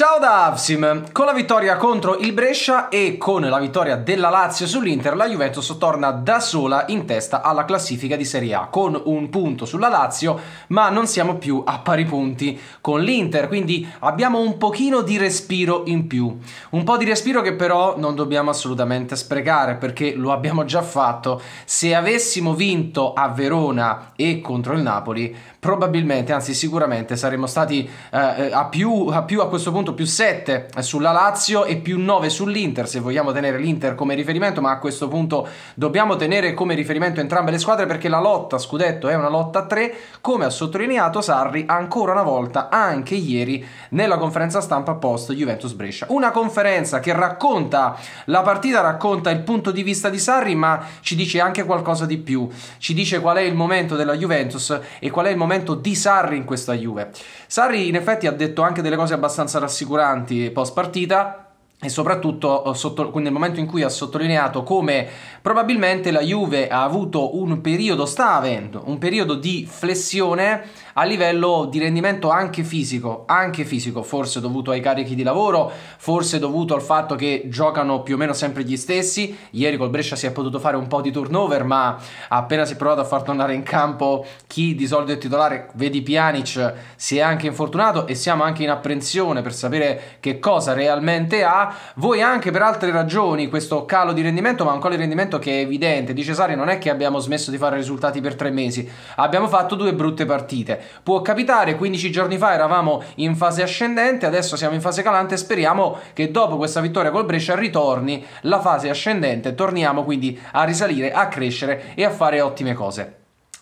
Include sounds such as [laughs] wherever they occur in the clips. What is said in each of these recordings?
Ciao da Avsim! Con la vittoria contro il Brescia e con la vittoria della Lazio sull'Inter, la Juventus torna da sola in testa alla classifica di Serie A, con un punto sulla Lazio, ma non siamo più a pari punti con l'Inter, quindi abbiamo un pochino di respiro in più. Un po' di respiro che però non dobbiamo assolutamente sprecare, perché lo abbiamo già fatto. Se avessimo vinto a Verona e contro il Napoli, probabilmente, anzi sicuramente, saremmo stati eh, eh a, più, a più a questo punto appunto più 7 sulla Lazio e più 9 sull'Inter, se vogliamo tenere l'Inter come riferimento, ma a questo punto dobbiamo tenere come riferimento entrambe le squadre perché la lotta scudetto è una lotta a 3, come ha sottolineato Sarri ancora una volta, anche ieri, nella conferenza stampa post Juventus Brescia. Una conferenza che racconta la partita, racconta il punto di vista di Sarri, ma ci dice anche qualcosa di più, ci dice qual è il momento della Juventus e qual è il momento di Sarri in questa Juve. Sarri in effetti ha detto anche delle cose abbastanza rassicuranti rassicuranti post partita e soprattutto eh, sotto, nel momento in cui ha sottolineato come probabilmente la Juve ha avuto un periodo, sta avendo un periodo di flessione a livello di rendimento anche fisico, anche fisico, forse dovuto ai carichi di lavoro, forse dovuto al fatto che giocano più o meno sempre gli stessi. Ieri col Brescia si è potuto fare un po' di turnover, ma appena si è provato a far tornare in campo chi di solito è titolare, vedi Pjanic, si è anche infortunato e siamo anche in apprensione per sapere che cosa realmente ha voi anche per altre ragioni questo calo di rendimento, ma ancora calo di rendimento che è evidente. Di Cesare non è che abbiamo smesso di fare risultati per tre mesi, abbiamo fatto due brutte partite. Può capitare, 15 giorni fa eravamo in fase ascendente, adesso siamo in fase calante, speriamo che dopo questa vittoria col Brescia ritorni la fase ascendente, torniamo quindi a risalire, a crescere e a fare ottime cose.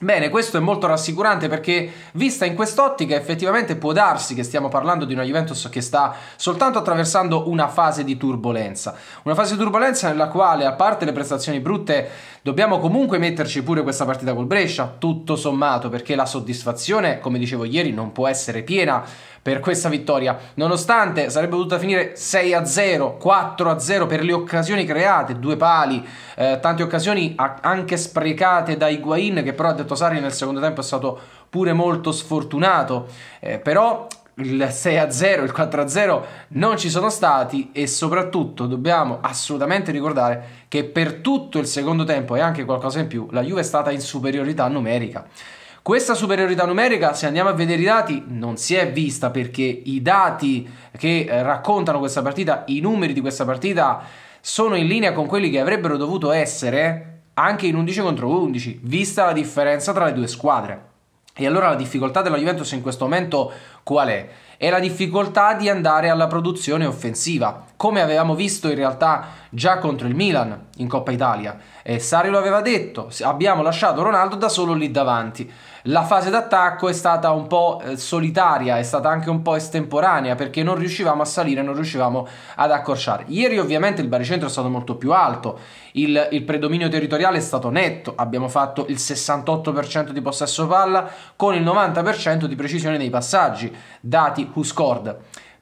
Bene, questo è molto rassicurante perché vista in quest'ottica effettivamente può darsi che stiamo parlando di una Juventus che sta soltanto attraversando una fase di turbolenza, una fase di turbolenza nella quale a parte le prestazioni brutte dobbiamo comunque metterci pure questa partita col Brescia, tutto sommato perché la soddisfazione, come dicevo ieri, non può essere piena per questa vittoria, nonostante sarebbe dovuta finire 6-0, 4-0 per le occasioni create, due pali, eh, tante occasioni anche sprecate da Higuain che però ha detto Torsari nel secondo tempo è stato pure molto sfortunato, eh, però il 6-0, il 4-0 non ci sono stati e soprattutto dobbiamo assolutamente ricordare che per tutto il secondo tempo e anche qualcosa in più la Juve è stata in superiorità numerica. Questa superiorità numerica, se andiamo a vedere i dati, non si è vista perché i dati che eh, raccontano questa partita, i numeri di questa partita sono in linea con quelli che avrebbero dovuto essere anche in 11 contro 11, vista la differenza tra le due squadre. E allora la difficoltà della Juventus in questo momento qual è? È la difficoltà di andare alla produzione offensiva, come avevamo visto in realtà già contro il Milan in Coppa Italia. E Sari lo aveva detto, abbiamo lasciato Ronaldo da solo lì davanti. La fase d'attacco è stata un po' eh, solitaria, è stata anche un po' estemporanea perché non riuscivamo a salire, non riuscivamo ad accorciare. Ieri ovviamente il baricentro è stato molto più alto, il, il predominio territoriale è stato netto, abbiamo fatto il 68% di possesso palla con il 90% di precisione nei passaggi, dati who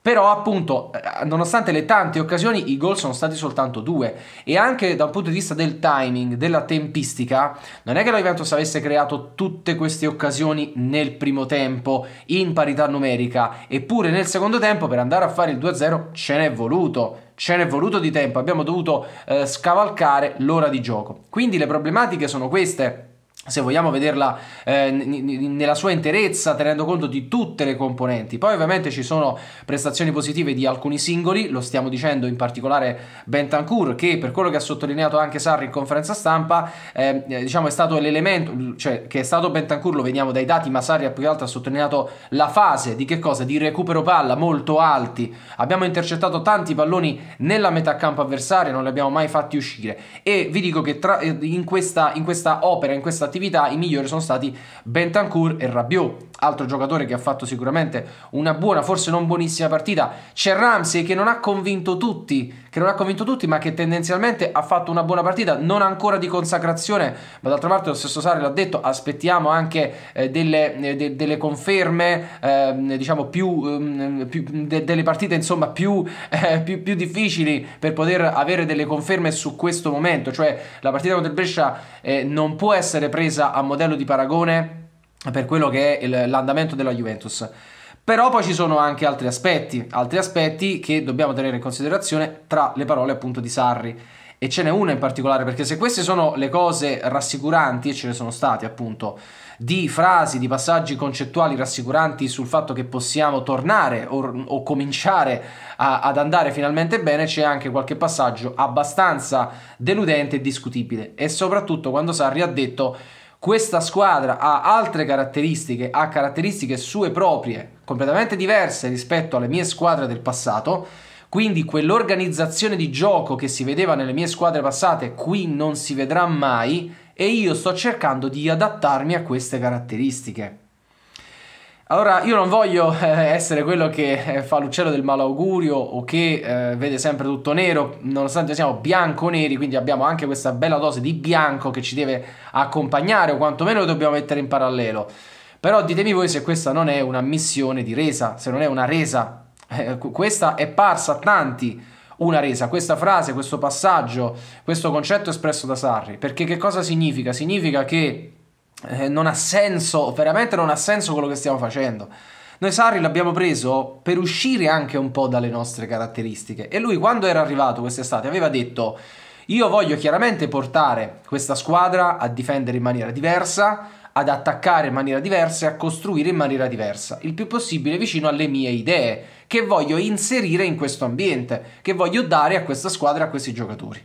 però appunto, eh, nonostante le tante occasioni, i gol sono stati soltanto due. E anche dal punto di vista del timing, della tempistica, non è che la Juventus avesse creato tutte queste occasioni nel primo tempo, in parità numerica. Eppure nel secondo tempo, per andare a fare il 2-0, ce n'è voluto ce n'è voluto di tempo, abbiamo dovuto eh, scavalcare l'ora di gioco. Quindi le problematiche sono queste se vogliamo vederla eh, nella sua interezza tenendo conto di tutte le componenti. Poi ovviamente ci sono prestazioni positive di alcuni singoli, lo stiamo dicendo in particolare Bentancur che per quello che ha sottolineato anche Sarri in conferenza stampa, ehm, eh, diciamo è stato l'elemento, cioè che è stato Bentancur lo vediamo dai dati, ma Sarri più che altro ha sottolineato la fase di che cosa? Di recupero palla molto alti. Abbiamo intercettato tanti palloni nella metà campo avversaria, non li abbiamo mai fatti uscire e vi dico che tra, eh, in, questa, in questa opera, in questa attività, i migliori sono stati Bentancourt e Rabiot, altro giocatore che ha fatto sicuramente una buona, forse non buonissima partita. C'è Ramsey che non ha convinto tutti, che non ha convinto tutti, ma che tendenzialmente ha fatto una buona partita, non ancora di consacrazione, ma d'altra parte lo stesso Sari l'ha detto, aspettiamo anche eh, delle, eh, de, delle, conferme, eh, diciamo più, ehm, più de, delle partite insomma più, eh, più, più, difficili per poter avere delle conferme su questo momento, cioè la partita contro il Brescia eh, non può essere presa presa a modello di paragone per quello che è l'andamento della Juventus. Però poi ci sono anche altri aspetti, altri aspetti che dobbiamo tenere in considerazione tra le parole appunto di Sarri. E ce n'è una in particolare, perché se queste sono le cose rassicuranti, e ce ne sono state appunto, di frasi, di passaggi concettuali rassicuranti sul fatto che possiamo tornare o, o cominciare a, ad andare finalmente bene, c'è anche qualche passaggio abbastanza deludente e discutibile. E soprattutto quando Sarri ha detto questa squadra ha altre caratteristiche, ha caratteristiche sue proprie, completamente diverse rispetto alle mie squadre del passato. Quindi quell'organizzazione di gioco che si vedeva nelle mie squadre passate qui non si vedrà mai e io sto cercando di adattarmi a queste caratteristiche. Allora, io non voglio eh, essere quello che eh, fa l'uccello del malaugurio o che eh, vede sempre tutto nero, nonostante siamo bianco-neri, quindi abbiamo anche questa bella dose di bianco che ci deve accompagnare o quantomeno lo dobbiamo mettere in parallelo. Però ditemi voi se questa non è una missione di resa, se non è una resa. Eh, questa è parsa a tanti una resa. Questa frase, questo passaggio, questo concetto espresso da Sarri, perché che cosa significa? Significa che eh, non ha senso, veramente non ha senso quello che stiamo facendo. Noi Sarri l'abbiamo preso per uscire anche un po' dalle nostre caratteristiche e lui quando era arrivato quest'estate aveva detto io voglio chiaramente portare questa squadra a difendere in maniera diversa, ad attaccare in maniera diversa e a costruire in maniera diversa, il più possibile vicino alle mie idee che voglio inserire in questo ambiente, che voglio dare a questa squadra, a questi giocatori.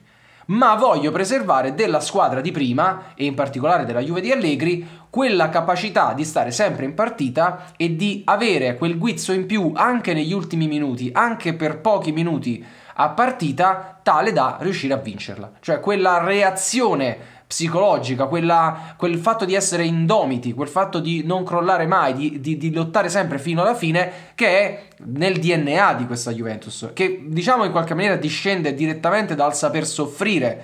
Ma voglio preservare della squadra di prima, e in particolare della Juve di Allegri, quella capacità di stare sempre in partita e di avere quel guizzo in più anche negli ultimi minuti, anche per pochi minuti a partita, tale da riuscire a vincerla. Cioè quella reazione psicologica, quella, quel fatto di essere indomiti, quel fatto di non crollare mai, di, di, di, lottare sempre fino alla fine, che è nel DNA di questa Juventus, che diciamo in qualche maniera discende direttamente dal saper soffrire,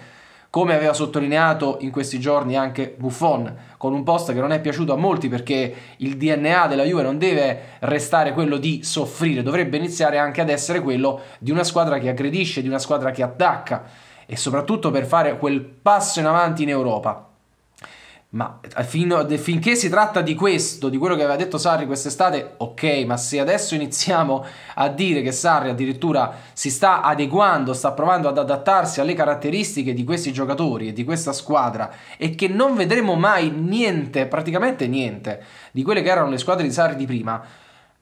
come aveva sottolineato in questi giorni anche Buffon, con un post che non è piaciuto a molti perché il DNA della Juve non deve restare quello di soffrire, dovrebbe iniziare anche ad essere quello di una squadra che aggredisce, di una squadra che attacca e soprattutto per fare quel passo in avanti in Europa. Ma eh, fino, finché si tratta di questo, di quello che aveva detto Sarri quest'estate, ok, ma se adesso iniziamo [laughs] a dire che Sarri addirittura si sta adeguando, sta provando ad adattarsi alle caratteristiche di questi giocatori e di questa squadra e che non vedremo mai niente, praticamente niente, di quelle che erano le squadre di Sarri di prima,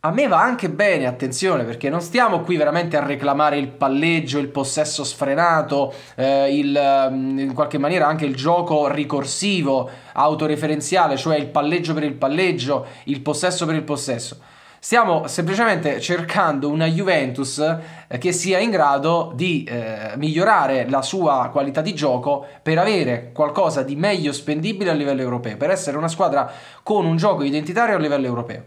a me va anche bene, attenzione, perché non stiamo qui veramente a reclamare il palleggio, il possesso sfrenato, eh, il, mm, in qualche maniera anche il gioco ricorsivo, autoreferenziale, cioè il palleggio per il palleggio, il possesso per il possesso. Stiamo semplicemente cercando una Juventus eh, che sia in grado di eh, migliorare la sua qualità di gioco per avere qualcosa di meglio spendibile a livello europeo, per essere una squadra con un gioco identitario a livello europeo.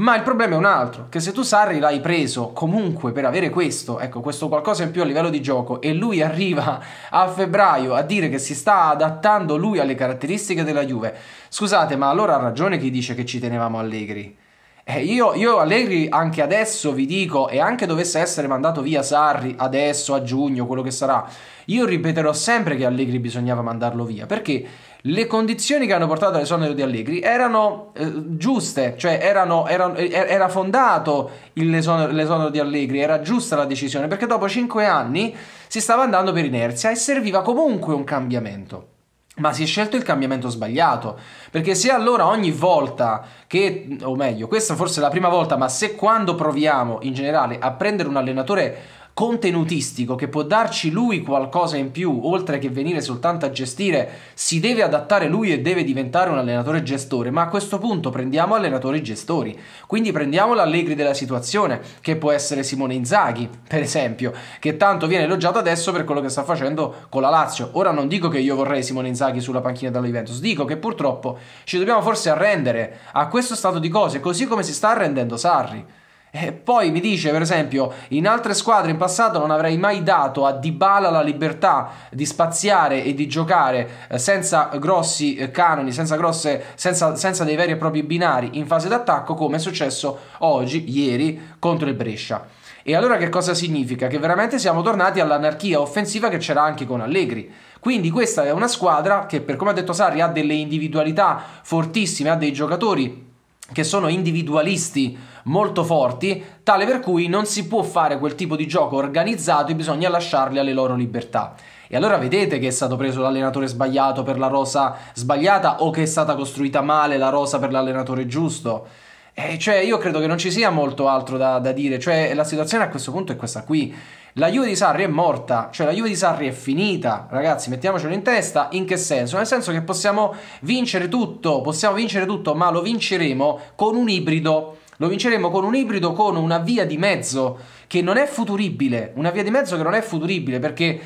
Ma il problema è un altro, che se tu Sarri l'hai preso comunque per avere questo, ecco, questo qualcosa in più a livello di gioco, e lui arriva a febbraio a dire che si sta adattando lui alle caratteristiche della Juve, scusate, ma allora ha ragione chi dice che ci tenevamo Allegri. Eh, io, io, Allegri anche adesso vi dico, e anche dovesse essere mandato via Sarri adesso, a giugno, quello che sarà, io ripeterò sempre che Allegri bisognava mandarlo via, perché le condizioni che hanno portato all'esonero di Allegri erano eh, giuste, cioè erano, erano, eh, er-, era fondato l'esonero, l'esonero di Allegri, era giusta la decisione, perché dopo 5 anni si stava andando per inerzia e serviva comunque un cambiamento. Ma si è scelto il cambiamento sbagliato, perché se allora ogni volta che, o meglio, questa forse è la prima volta, ma se quando proviamo in generale a prendere un allenatore contenutistico che può darci lui qualcosa in più, oltre che venire soltanto a gestire, si deve adattare lui e deve diventare un allenatore gestore, ma a questo punto prendiamo allenatori gestori, quindi prendiamo l'Allegri della situazione, che può essere Simone Inzaghi, per esempio, che tanto viene elogiato adesso per quello che sta facendo con la Lazio. Ora non dico che io vorrei Simone Inzaghi sulla panchina della Juventus, dico che purtroppo ci dobbiamo forse arrendere a questo stato di cose, così come si sta arrendendo Sarri. E poi mi dice, per esempio, in altre squadre in passato non avrei mai dato a Dybala la libertà di spaziare e di giocare eh, senza grossi eh, canoni, senza, grosse, senza, senza dei veri e propri binari in fase d'attacco come è successo oggi, ieri, contro il Brescia. E allora che cosa significa? Che veramente siamo tornati all'anarchia offensiva che c'era anche con Allegri. Quindi questa è una squadra che, per come ha detto Sarri, ha delle individualità fortissime, ha dei giocatori che sono individualisti molto forti, tale per cui non si può fare quel tipo di gioco organizzato e bisogna lasciarli alle loro libertà. E allora vedete che è stato preso l'allenatore sbagliato per la rosa sbagliata o che è stata costruita male la rosa per l'allenatore giusto. Eh, cioè, io credo che non ci sia molto altro da, da dire. Cioè, la situazione a questo punto è questa qui. La Juve di Sarri è morta, cioè la Juve di Sarri è finita, ragazzi, mettiamocelo in testa, in che senso? Nel senso che possiamo vincere tutto, possiamo vincere tutto, ma lo vinceremo con un ibrido lo vinceremo con un ibrido con una via di mezzo che non è futuribile, una via di mezzo che non è futuribile perché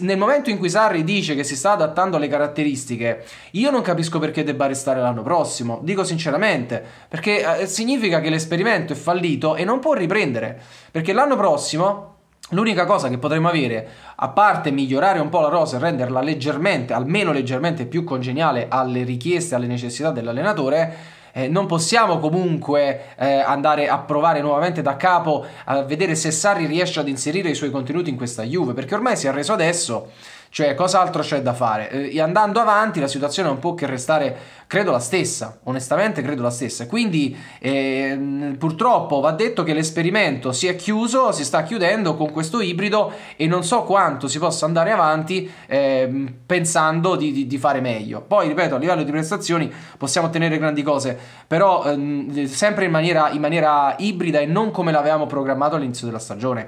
nel momento in cui Sarri dice che si sta adattando alle caratteristiche, io non capisco perché debba restare l'anno prossimo, dico sinceramente, perché eh, significa che l'esperimento è fallito e non può riprendere, perché l'anno prossimo L'unica cosa che potremmo avere, a parte migliorare un po' la rosa e renderla leggermente, almeno leggermente più congeniale alle richieste, alle necessità dell'allenatore, eh, non possiamo comunque eh, andare a provare nuovamente da capo a vedere se Sarri riesce ad inserire i suoi contenuti in questa Juve, perché ormai si è reso adesso cioè, cos'altro c'è da fare? Eh, e andando avanti, la situazione non può che restare, credo, la stessa. Onestamente, credo la stessa. Quindi, eh, purtroppo, va detto che l'esperimento si è chiuso, si sta chiudendo con questo ibrido e non so quanto si possa andare avanti eh, pensando di, di, di, fare meglio. Poi, ripeto, a livello di prestazioni possiamo ottenere grandi cose, però ehm, sempre in maniera, in maniera ibrida e non come l'avevamo programmato all'inizio della stagione.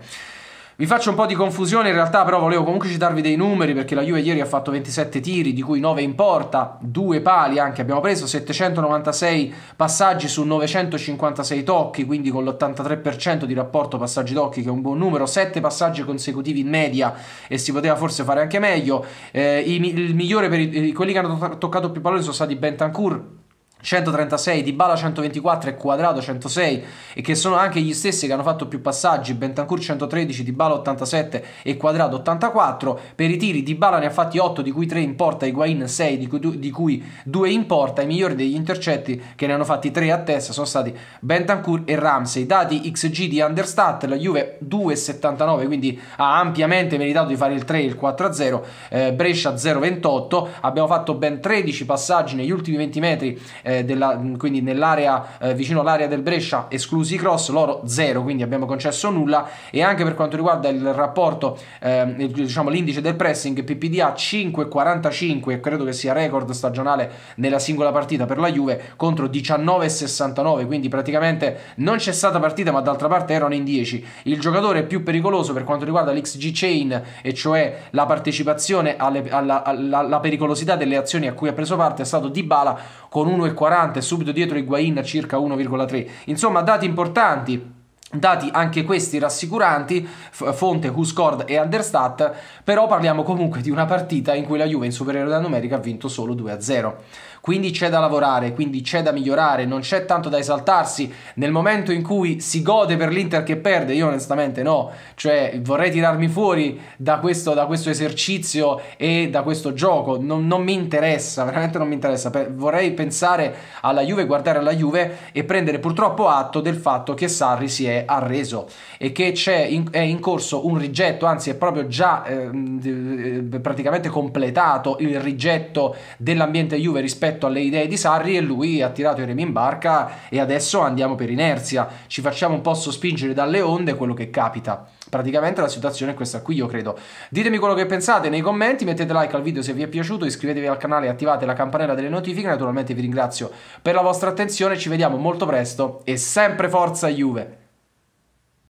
Vi faccio un po' di confusione, in realtà però volevo comunque citarvi dei numeri perché la Juve ieri ha fatto 27 tiri, di cui 9 in porta, 2 pali anche abbiamo preso, 796 passaggi su 956 tocchi, quindi con l'83% di rapporto passaggi tocchi che è un buon numero, 7 passaggi consecutivi in media e si poteva forse fare anche meglio. Eh, il migliore per i, quelli che hanno toccato più palloni sono stati Bentancur 136, Dybala 124 e Quadrado 106 e che sono anche gli stessi che hanno fatto più passaggi, Bentancur 113, Dybala 87 e Quadrado 84, per i tiri Dybala ne ha fatti 8 di cui 3 in porta, Higuain 6 di cui, 2, di in porta, i migliori degli intercetti che ne hanno fatti 3 a testa sono stati Bentancur e Ramsey, dati XG di Understat, la Juve 2,79 quindi ha ampiamente meritato di fare il 3 e il 4-0, a eh, Brescia 0,28, abbiamo fatto ben 13 passaggi negli ultimi 20 metri eh, eh, della, quindi nell'area eh, vicino all'area del Brescia, esclusi i cross, loro zero, quindi abbiamo concesso nulla e anche per quanto riguarda il rapporto, eh, il, diciamo l'indice del pressing PPDA 5,45, credo che sia record stagionale nella singola partita per la Juve contro 19,69, quindi praticamente non c'è stata partita ma d'altra parte erano in 10. Il giocatore più pericoloso per quanto riguarda l'XG Chain, e cioè la partecipazione alle, alla, alla, alla pericolosità delle azioni a cui ha preso parte, è stato Dybala con 1,40 1,40 e subito dietro Higuain a circa 1,3. Insomma, dati importanti Dati anche questi rassicuranti, fonte WhoScored e Understat, però parliamo comunque di una partita in cui la Juve in superiorità numerica ha vinto solo 2-0. Quindi c'è da lavorare, quindi c'è da migliorare, non c'è tanto da esaltarsi. Nel momento in cui si gode per l'Inter che perde, io onestamente no, cioè vorrei tirarmi fuori da questo, da questo esercizio e da questo gioco, non, non, mi interessa, veramente non mi interessa. vorrei pensare alla Juve, guardare alla Juve e prendere purtroppo atto del fatto che Sarri si è ha reso e che in, è in corso un rigetto, anzi è proprio già eh, praticamente completato il rigetto dell'ambiente Juve rispetto alle idee di Sarri e lui ha tirato i remi in barca e adesso andiamo per inerzia, ci facciamo un po' sospingere dalle onde quello che capita. Praticamente la situazione è questa qui, io credo. Ditemi quello che pensate nei commenti, mettete like al video se vi è piaciuto, iscrivetevi al canale e attivate la campanella delle notifiche. Naturalmente vi ringrazio per la vostra attenzione, ci vediamo molto presto e sempre forza Juve!